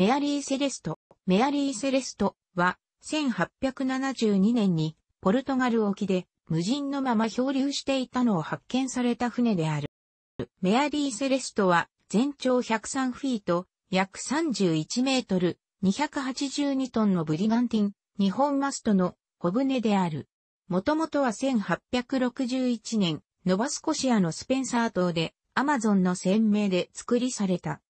メアリー・セレスト。メアリー・セレストは、1872年に、ポルトガル沖で、無人のまま漂流していたのを発見された船である。メアリー・セレストは、全長103フィート、約31メートル、282トンのブリガンティン、日本マストの小舟である。もともとは1861年、ノバスコシアのスペンサー島で、アマゾンの船名で作りされた。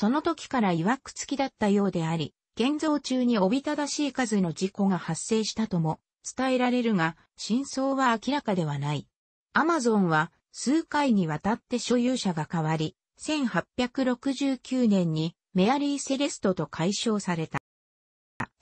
その時から曰く付きだったようであり、現像中におびただしい数の事故が発生したとも伝えられるが、真相は明らかではない。アマゾンは数回にわたって所有者が変わり、1869年にメアリー・セレストと解消された。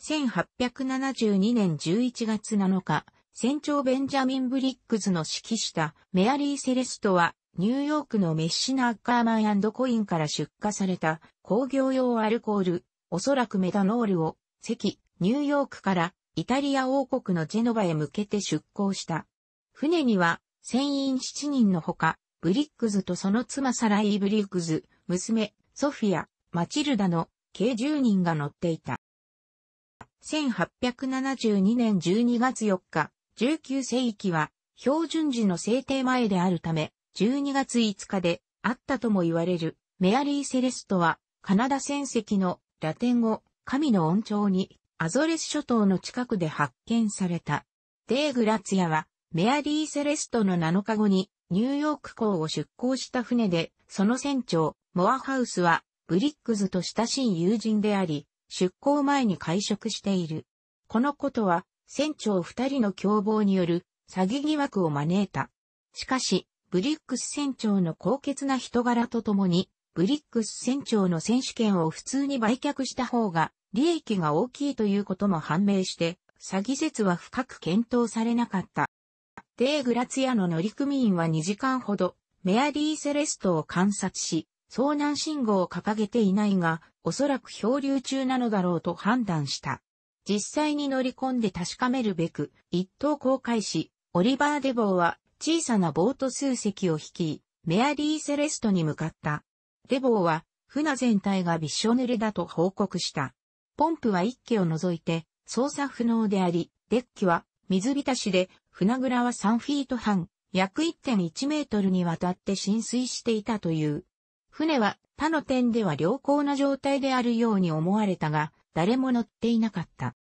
1872年11月7日、船長ベンジャミン・ブリックズの指揮したメアリー・セレストはニューヨークのメッシナ・アッカーマンコインから出荷された工業用アルコール、おそらくメタノールを、赤、ニューヨークからイタリア王国のジェノバへ向けて出港した。船には、船員7人のほか、ブリックズとその妻サライ・ブリックズ、娘、ソフィア、マチルダの計10人が乗っていた。1872年12月4日、19世紀は標準時の制定前であるため、12月5日であったとも言われるメアリー・セレストはカナダ戦績のラテン語神の恩寵にアゾレス諸島の近くで発見された。デーグラツヤはメアリー・セレストの7日後にニューヨーク港を出港した船でその船長モアハウスはブリックズと親しい友人であり出港前に会食している。このことは船長二人の共謀による詐欺疑惑を招いた。しかし、ブリックス船長の高潔な人柄とともに、ブリックス船長の選手権を普通に売却した方が、利益が大きいということも判明して、詐欺説は深く検討されなかった。デーグラツヤの乗組員は2時間ほど、メアリー・セレストを観察し、遭難信号を掲げていないが、おそらく漂流中なのだろうと判断した。実際に乗り込んで確かめるべく、一等航海士、オリバー・デボーは小さなボート数隻を引き、メアリー・セレストに向かった。レボーは、船全体がびっしょ濡れだと報告した。ポンプは一機を除いて、操作不能であり、デッキは水浸しで、船倉は3フィート半、約1.1メートルにわたって浸水していたという。船は他の点では良好な状態であるように思われたが、誰も乗っていなかった。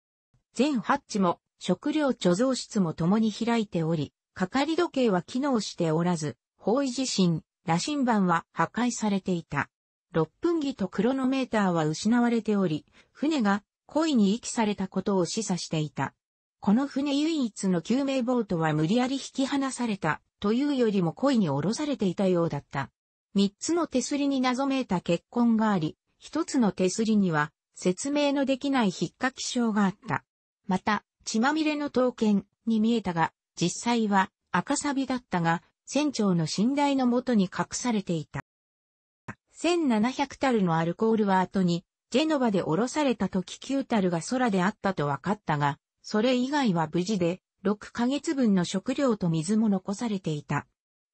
全ハッチも食料貯蔵室も共に開いており、かかり時計は機能しておらず、方位地震、羅針盤は破壊されていた。六分儀とクロノメーターは失われており、船が故意に遺棄されたことを示唆していた。この船唯一の救命ボートは無理やり引き離されたというよりも故意に降ろされていたようだった。三つの手すりに謎めいた血痕があり、一つの手すりには説明のできない引っかき症があった。また、血まみれの刀剣に見えたが、実際は赤サビだったが、船長の信頼のもとに隠されていた。1700タルのアルコールは後に、ジェノバで降ろされた時9タルが空であったと分かったが、それ以外は無事で、6ヶ月分の食料と水も残されていた。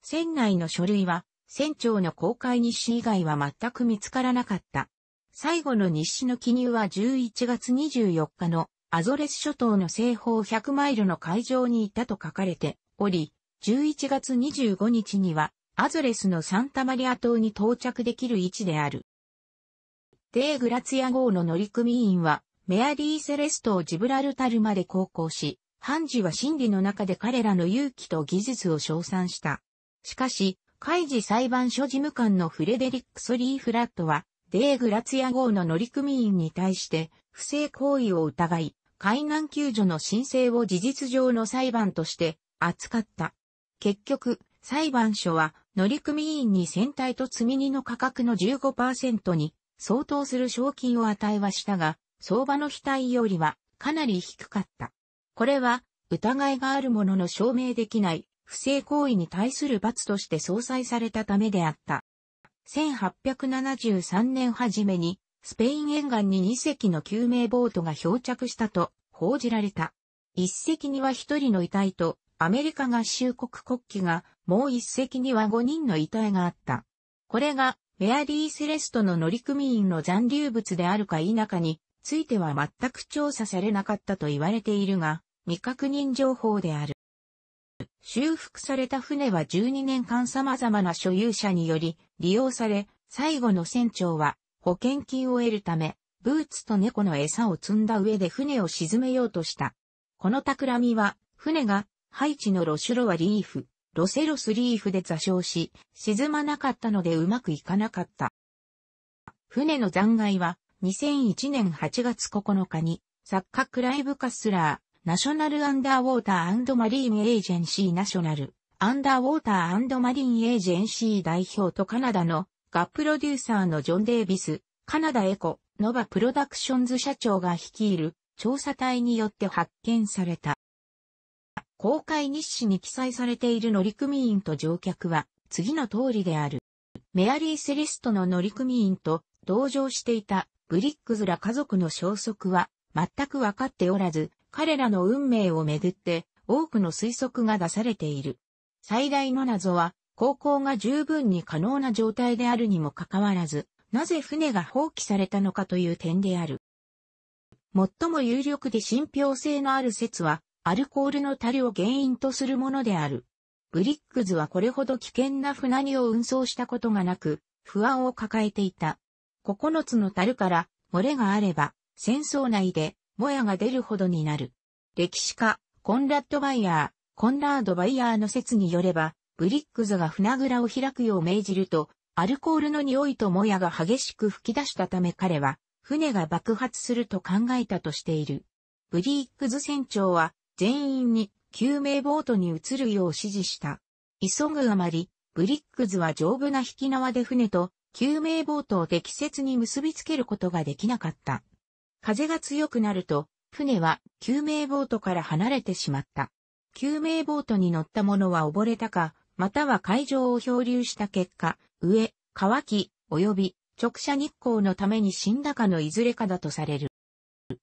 船内の書類は、船長の公開日誌以外は全く見つからなかった。最後の日誌の記入は11月24日のアゾレス諸島の西方100マイルの海上にいたと書かれており、11月25日にはアゾレスのサンタマリア島に到着できる位置である。デーグラツィア号の乗組員はメアリー・セレストをジブラルタルまで航行し、ハンジは審理の中で彼らの勇気と技術を称賛した。しかし、海事裁判所事務官のフレデリック・ソリー・フラットは、デーグラツィア号の乗組員に対して、不正行為を疑い、海難救助の申請を事実上の裁判として扱った。結局、裁判所は乗組員に船体と積み荷の価格の15%に相当する賞金を与えはしたが、相場の非対よりはかなり低かった。これは疑いがあるものの証明できない不正行為に対する罰として相殺されたためであった。1873年初めにスペイン沿岸に2隻の救命ボートが漂着したと報じられた。1隻には1人の遺体と、アメリカ合衆国国旗が、もう1隻には5人の遺体があった。これが、メアリー・セレストの乗組員の残留物であるか否かについては全く調査されなかったと言われているが、未確認情報である。修復された船は12年間様々な所有者により利用され、最後の船長は保険金を得るため、ブーツと猫の餌を積んだ上で船を沈めようとした。この企みは、船が、ハイチのロシュロワリーフ、ロセロスリーフで座礁し、沈まなかったのでうまくいかなかった。船の残骸は、2001年8月9日に、作家クライブ・カスラー、ナショナル・アンダーウォーターマリーン・エージェンシー・ナショナル、アンダーウォーターマリン・エージェンシー代表とカナダのがプロデューサーのジョン・デイビス、カナダエコ、ノバプロダクションズ社長が率いる調査隊によって発見された。公開日誌に記載されている乗組員と乗客は次の通りである。メアリー・セリストの乗組員と同乗していたブリックズら家族の消息は全くわかっておらず、彼らの運命をめぐって多くの推測が出されている。最大の謎は航行が十分に可能な状態であるにもかかわらず、なぜ船が放棄されたのかという点である。最も有力で信憑性のある説は、アルコールの樽を原因とするものである。ブリックズはこれほど危険な船荷を運送したことがなく、不安を抱えていた。9つの樽から漏れがあれば、戦争内で、もやが出るほどになる。歴史家、コンラッド・バイヤー、コンラード・バイヤーの説によれば、ブリックズが船蔵を開くよう命じると、アルコールの匂いともやが激しく吹き出したため彼は、船が爆発すると考えたとしている。ブリックズ船長は、全員に救命ボートに移るよう指示した。急ぐあまり、ブリックズは丈夫な引き縄で船と救命ボートを適切に結びつけることができなかった。風が強くなると、船は救命ボートから離れてしまった。救命ボートに乗った者は溺れたか、または海上を漂流した結果、上、乾き、及び直射日光のために死んだかのいずれかだとされる。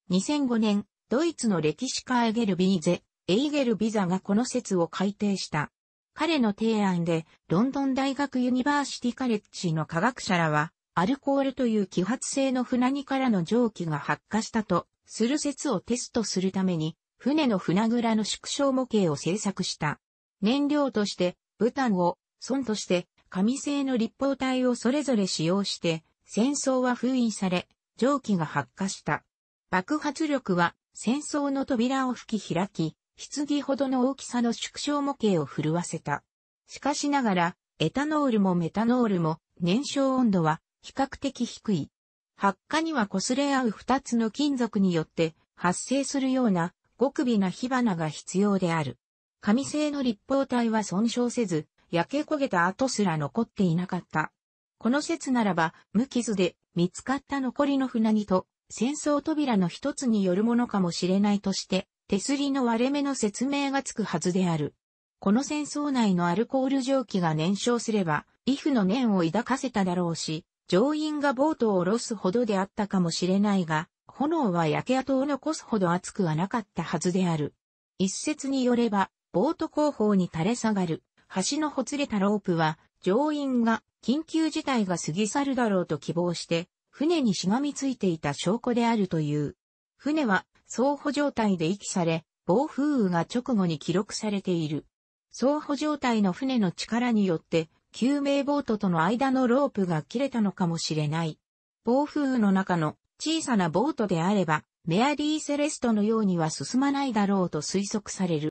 2005年、ドイツの歴史家エゲルビーゼ、エイゲルビザがこの説を改定した。彼の提案で、ロンドン大学ユニバーシティカレッジの科学者らは、アルコールという揮発性の船にからの蒸気が発火したと、する説をテストするために、船の船蔵の縮小模型を製作した。燃料として武ンを、損として、紙製の立方体をそれぞれ使用して、戦争は封印され、蒸気が発火した。爆発力は、戦争の扉を吹き開き、棺ほどの大きさの縮小模型を震わせた。しかしながら、エタノールもメタノールも燃焼温度は比較的低い。発火には擦れ合う二つの金属によって発生するような極微な火花が必要である。紙製の立方体は損傷せず、焼け焦げた跡すら残っていなかった。この説ならば、無傷で見つかった残りの船木と、戦争扉の一つによるものかもしれないとして、手すりの割れ目の説明がつくはずである。この戦争内のアルコール蒸気が燃焼すれば、イフの念を抱かせただろうし、乗員がボートを下ろすほどであったかもしれないが、炎は焼け跡を残すほど熱くはなかったはずである。一説によれば、ボート後方に垂れ下がる、橋のほつれたロープは、乗員が緊急事態が過ぎ去るだろうと希望して、船にしがみついていた証拠であるという。船は、双歩状態で遺棄され、暴風雨が直後に記録されている。双歩状態の船の力によって、救命ボートとの間のロープが切れたのかもしれない。暴風雨の中の小さなボートであれば、メアリー・セレストのようには進まないだろうと推測される。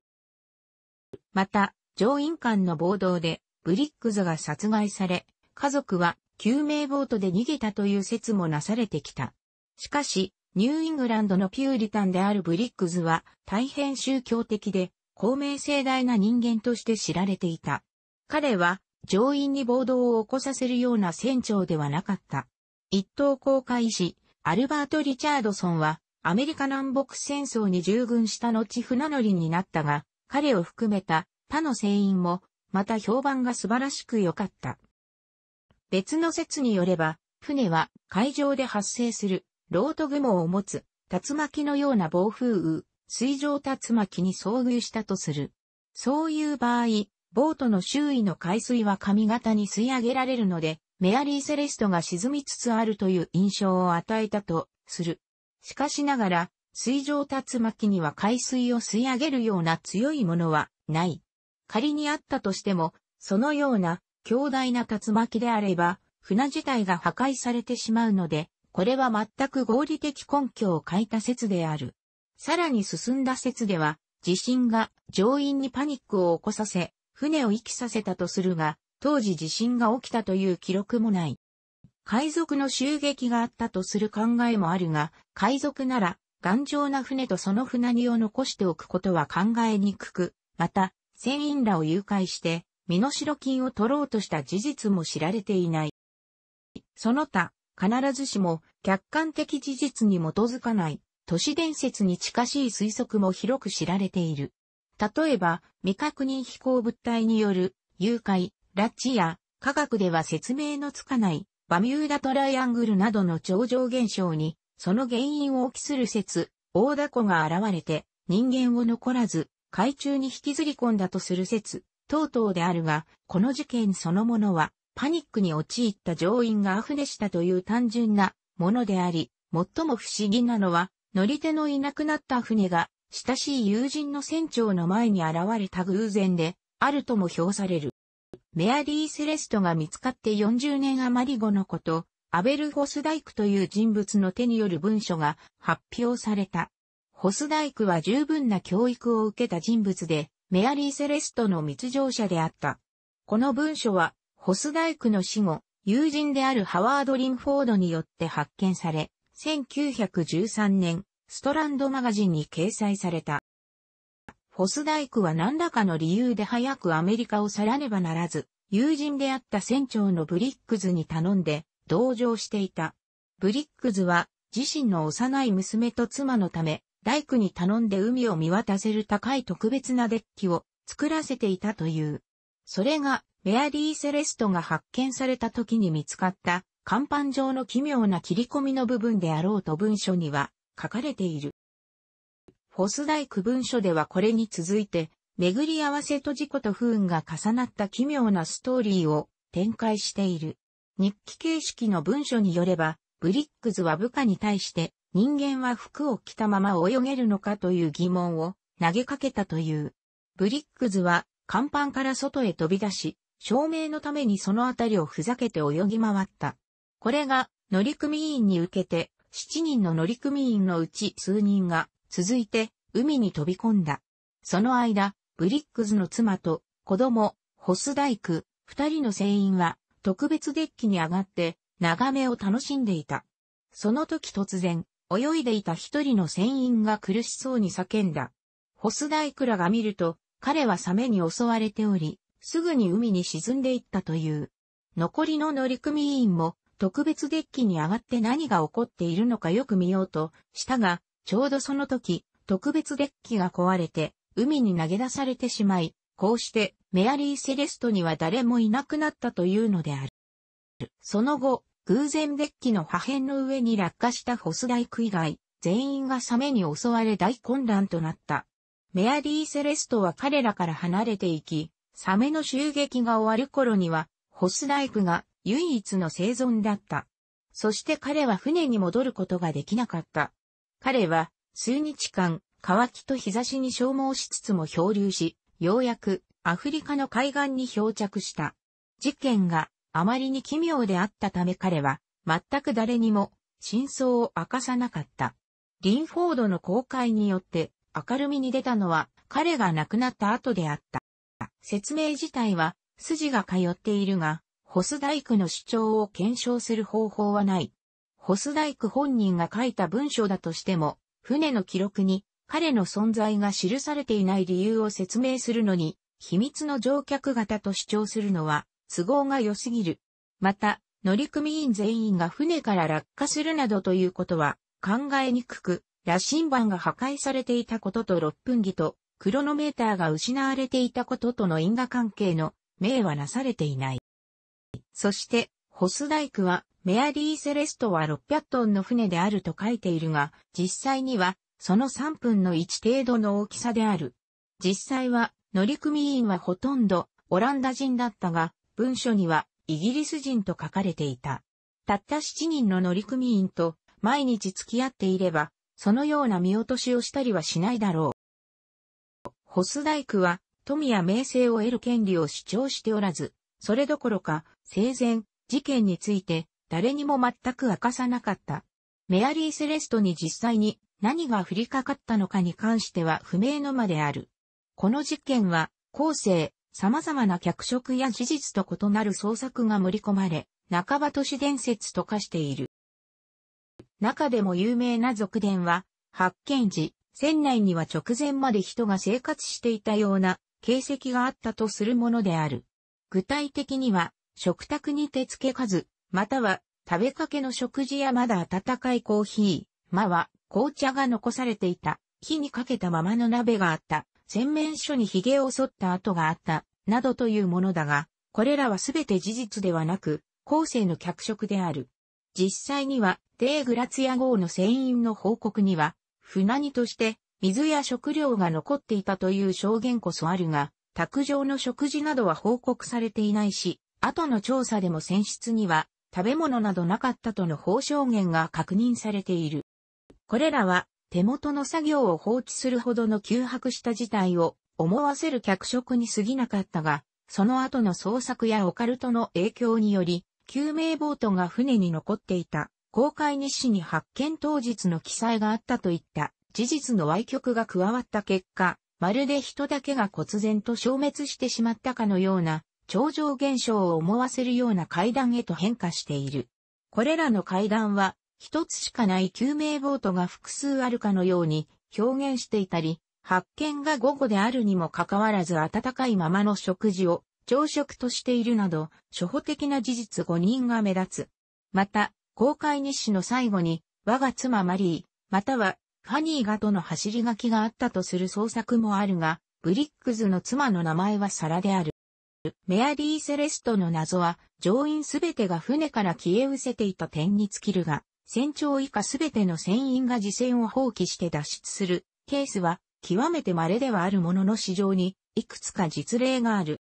また、上院間の暴動で、ブリックズが殺害され、家族は救命ボートで逃げたという説もなされてきた。しかし、ニューイングランドのピューリタンであるブリックズは大変宗教的で公明正大な人間として知られていた。彼は上院に暴動を起こさせるような船長ではなかった。一等航海士、アルバート・リチャードソンはアメリカ南北戦争に従軍した後船乗りになったが、彼を含めた他の船員も、また評判が素晴らしく良かった。別の説によれば、船は海上で発生する、ロート雲を持つ、竜巻のような暴風雨、水上竜巻に遭遇したとする。そういう場合、ボートの周囲の海水は髪型に吸い上げられるので、メアリー・セレストが沈みつつあるという印象を与えたとする。しかしながら、水上竜巻には海水を吸い上げるような強いものはない。仮にあったとしても、そのような強大な竜巻であれば、船自体が破壊されてしまうので、これは全く合理的根拠を欠いた説である。さらに進んだ説では、地震が乗員にパニックを起こさせ、船を行きさせたとするが、当時地震が起きたという記録もない。海賊の襲撃があったとする考えもあるが、海賊なら頑丈な船とその船荷を残しておくことは考えにくく、また、船員らを誘拐して、身代金を取ろうとした事実も知られていない。その他、必ずしも客観的事実に基づかない都市伝説に近しい推測も広く知られている。例えば、未確認飛行物体による誘拐、拉致や科学では説明のつかないバミューダトライアングルなどの超常現象にその原因をきする説、大凧が現れて人間を残らず海中に引きずり込んだとする説、等々であるが、この事件そのものはパニックに陥った乗員が溢れしたという単純なものであり、最も不思議なのは、乗り手のいなくなった船が親しい友人の船長の前に現れた偶然で、あるとも評される。メアリー・セレストが見つかって40年余り後のこと、アベル・ホスダイクという人物の手による文書が発表された。ホスダイクは十分な教育を受けた人物で、メアリー・セレストの密情者であった。この文書は、ホスダイクの死後、友人であるハワード・リンフォードによって発見され、1913年、ストランドマガジンに掲載された。ホスダイクは何らかの理由で早くアメリカを去らねばならず、友人であった船長のブリックズに頼んで、同乗していた。ブリックズは自身の幼い娘と妻のため、大工に頼んで海を見渡せる高い特別なデッキを作らせていたという。それが、メアリー・セレストが発見された時に見つかった甲板上の奇妙な切り込みの部分であろうと文書には書かれている。フォス大工文書ではこれに続いて、巡り合わせと事故と不運が重なった奇妙なストーリーを展開している。日記形式の文書によれば、ブリックズは部下に対して人間は服を着たまま泳げるのかという疑問を投げかけたという。ブリックズは甲板から外へ飛び出し、証明のためにそのあたりをふざけて泳ぎ回った。これが乗組員に受けて、7人の乗組員のうち数人が続いて海に飛び込んだ。その間、ブリックズの妻と子供、ホスダイク、二人の船員は特別デッキに上がって眺めを楽しんでいた。その時突然、泳いでいた一人の船員が苦しそうに叫んだ。ホスダイクラが見ると、彼はサメに襲われており、すぐに海に沈んでいったという。残りの乗組員も特別デッキに上がって何が起こっているのかよく見ようとしたが、ちょうどその時、特別デッキが壊れて海に投げ出されてしまい、こうしてメアリー・セレストには誰もいなくなったというのである。その後、偶然デッキの破片の上に落下したホスダイク以外、全員がサメに襲われ大混乱となった。メアリー・セレストは彼らから離れていき、サメの襲撃が終わる頃には、ホスダイクが唯一の生存だった。そして彼は船に戻ることができなかった。彼は数日間、乾きと日差しに消耗しつつも漂流し、ようやくアフリカの海岸に漂着した。事件があまりに奇妙であったため彼は全く誰にも真相を明かさなかった。リンフォードの公開によって明るみに出たのは彼が亡くなった後であった。説明自体は筋が通っているが、ホスダイクの主張を検証する方法はない。ホスダイク本人が書いた文章だとしても、船の記録に彼の存在が記されていない理由を説明するのに、秘密の乗客型と主張するのは、都合が良すぎる。また、乗組員全員が船から落下するなどということは、考えにくく、羅針盤が破壊されていたことと6分儀と、クロノメーターが失われていたこととの因果関係の命はなされていない。そして、ホスダイクは、メアリー・セレストは600トンの船であると書いているが、実際にはその3分の1程度の大きさである。実際は、乗組員はほとんどオランダ人だったが、文書にはイギリス人と書かれていた。たった7人の乗組員と毎日付き合っていれば、そのような見落としをしたりはしないだろう。ホスダイクは富や名声を得る権利を主張しておらず、それどころか生前事件について誰にも全く明かさなかった。メアリー・セレストに実際に何が降りかかったのかに関しては不明のまである。この事件は、後世、様々な脚色や事実と異なる創作が盛り込まれ、半ば都市伝説と化している。中でも有名な俗伝は、発見時、船内には直前まで人が生活していたような形跡があったとするものである。具体的には、食卓に手付けかず、または食べかけの食事やまだ温かいコーヒー、まは紅茶が残されていた、火にかけたままの鍋があった、洗面所に髭を剃った跡があった、などというものだが、これらはすべて事実ではなく、後世の脚色である。実際には、デーグラツヤ号の船員の報告には、船にとして、水や食料が残っていたという証言こそあるが、卓上の食事などは報告されていないし、後の調査でも船室には食べ物などなかったとの報証言が確認されている。これらは手元の作業を放置するほどの急迫した事態を思わせる脚色に過ぎなかったが、その後の捜索やオカルトの影響により、救命ボートが船に残っていた、公開日誌に発見当日の記載があったといった事実の歪曲が加わった結果、まるで人だけが忽然と消滅してしまったかのような、超常現象を思わせるような階段へと変化している。これらの階段は、一つしかない救命ボートが複数あるかのように表現していたり、発見が午後であるにもかかわらず暖かいままの食事を朝食としているなど、初歩的な事実5人が目立つ。また、公開日誌の最後に、我が妻マリー、または、ファニーがとの走り書きがあったとする創作もあるが、ブリックズの妻の名前はサラである。メアリー・セレストの謎は、乗員すべてが船から消え失せていた点に尽きるが、船長以下すべての船員が自船を放棄して脱出するケースは極めて稀ではあるものの市場にいくつか実例がある。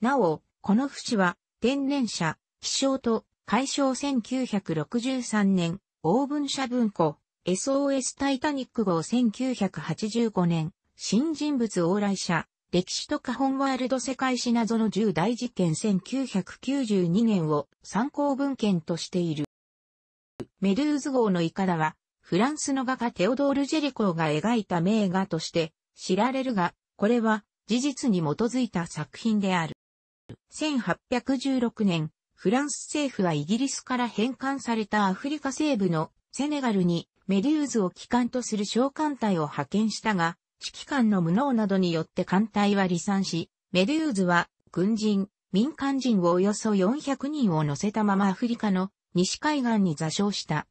なお、この節は天然社、気象と解消1963年、オーブン社文庫、SOS タイタニック号1985年、新人物往来者、歴史とホ本ワールド世界史謎の重大事件1992年を参考文献としている。メドゥーズ号のイカダは、フランスの画家テオドール・ジェリコーが描いた名画として知られるが、これは事実に基づいた作品である。1816年、フランス政府はイギリスから返還されたアフリカ西部のセネガルにメデューズを機関とする召喚隊を派遣したが、指揮官の無能などによって艦隊は離散し、メデューズは軍人、民間人をおよそ400人を乗せたままアフリカの西海岸に座礁した。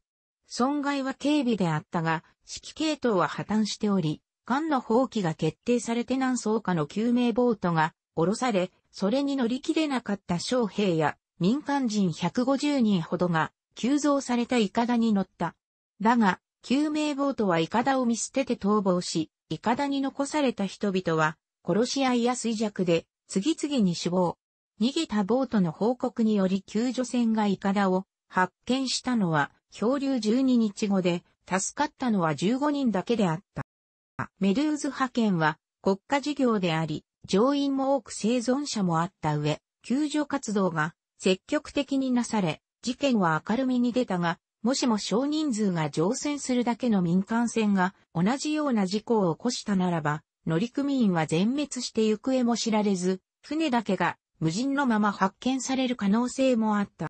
損害は軽微であったが、指揮系統は破綻しており、艦の放棄が決定されて何層かの救命ボートが降ろされ、それに乗り切れなかった将兵や民間人150人ほどが、急増されたイカダに乗った。だが、救命ボートはイカダを見捨てて逃亡し、イカダに残された人々は、殺し合いや衰弱で、次々に死亡。逃げたボートの報告により救助船がイカダを発見したのは漂流12日後で、助かったのは15人だけであった。メドゥーズ派遣は国家事業であり、乗員も多く生存者もあった上、救助活動が積極的になされ、事件は明るみに出たが、もしも少人数が乗船するだけの民間船が同じような事故を起こしたならば、乗組員は全滅して行方も知られず、船だけが無人のまま発見される可能性もあった。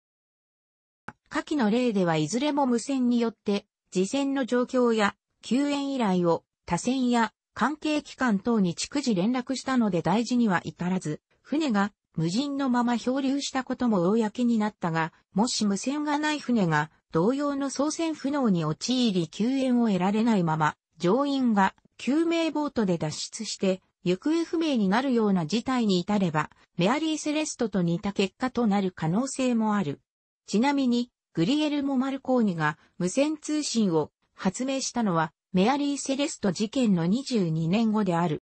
下記の例ではいずれも無線によって、事前の状況や救援依頼を他船や関係機関等に逐次連絡したので大事には至らず、船が無人のまま漂流したことも公になったが、もし無線がない船が同様の操船不能に陥り救援を得られないまま、乗員が救命ボートで脱出して、行方不明になるような事態に至れば、メアリー・セレストと似た結果となる可能性もある。ちなみに、グリエルモ・マルコーニが無線通信を発明したのはメアリー・セレスト事件の22年後である。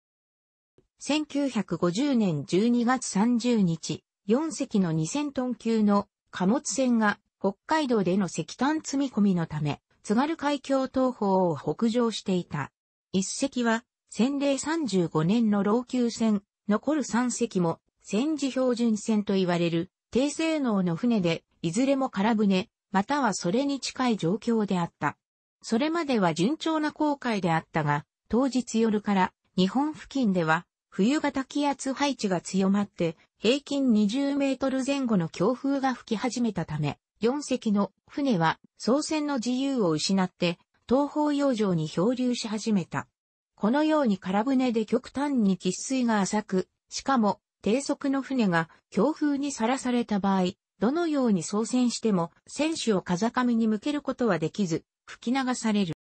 1950年12月30日、4隻の2000トン級の貨物船が北海道での石炭積み込みのため、津軽海峡東方を北上していた。1隻は、戦令35年の老朽船、残る3隻も、戦時標準船と言われる、低性能の船で、いずれも空船、またはそれに近い状況であった。それまでは順調な航海であったが、当日夜から日本付近では冬型気圧配置が強まって平均20メートル前後の強風が吹き始めたため、4隻の船は操船の自由を失って東方洋上に漂流し始めた。このように空船で極端に喫水が浅く、しかも低速の船が強風にさらされた場合、どのように操船しても、船首を風上に向けることはできず、吹き流される。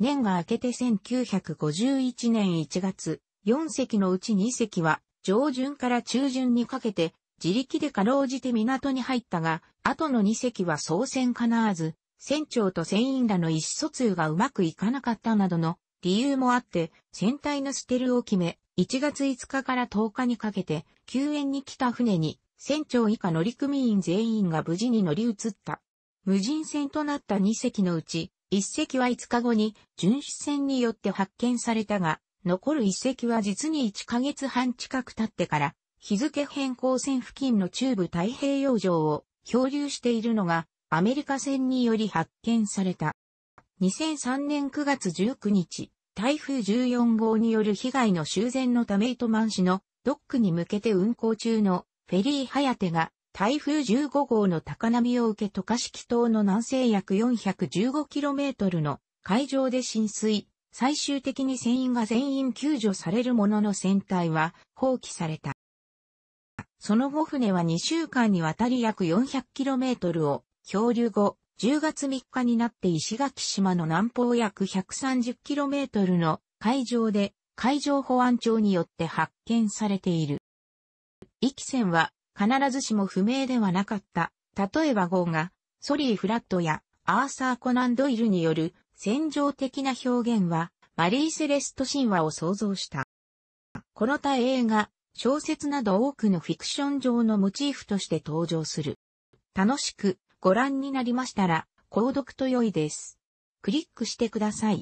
年が明けて1951年1月、4隻のうち2隻は、上旬から中旬にかけて、自力でかろうじて港に入ったが、後の2隻は操船かなわず、船長と船員らの意思疎通がうまくいかなかったなどの理由もあって、船体の捨てるを決め、1月5日から10日にかけて、救援に来た船に船長以下乗組員全員が無事に乗り移った。無人船となった2隻のうち、1隻は5日後に巡視船によって発見されたが、残る1隻は実に1ヶ月半近く経ってから、日付変更線付近の中部太平洋上を漂流しているのがアメリカ船により発見された。2003年9月19日、台風14号による被害の修繕のため糸満市のドックに向けて運航中のフェリーはやてが台風15号の高波を受け渡嘉敷島の南西約 415km の海上で浸水、最終的に船員が全員救助されるものの船体は放棄された。その後船は2週間にわたり約 400km を漂流後、10月3日になって石垣島の南方約 130km の海上で海上保安庁によって発見されている。生き線は必ずしも不明ではなかった。例えば号が、ソリー・フラットやアーサー・コナン・ドイルによる戦場的な表現は、マリー・セレスト神話を創造した。この他映画、小説など多くのフィクション上のモチーフとして登場する。楽しくご覧になりましたら、購読と良いです。クリックしてください。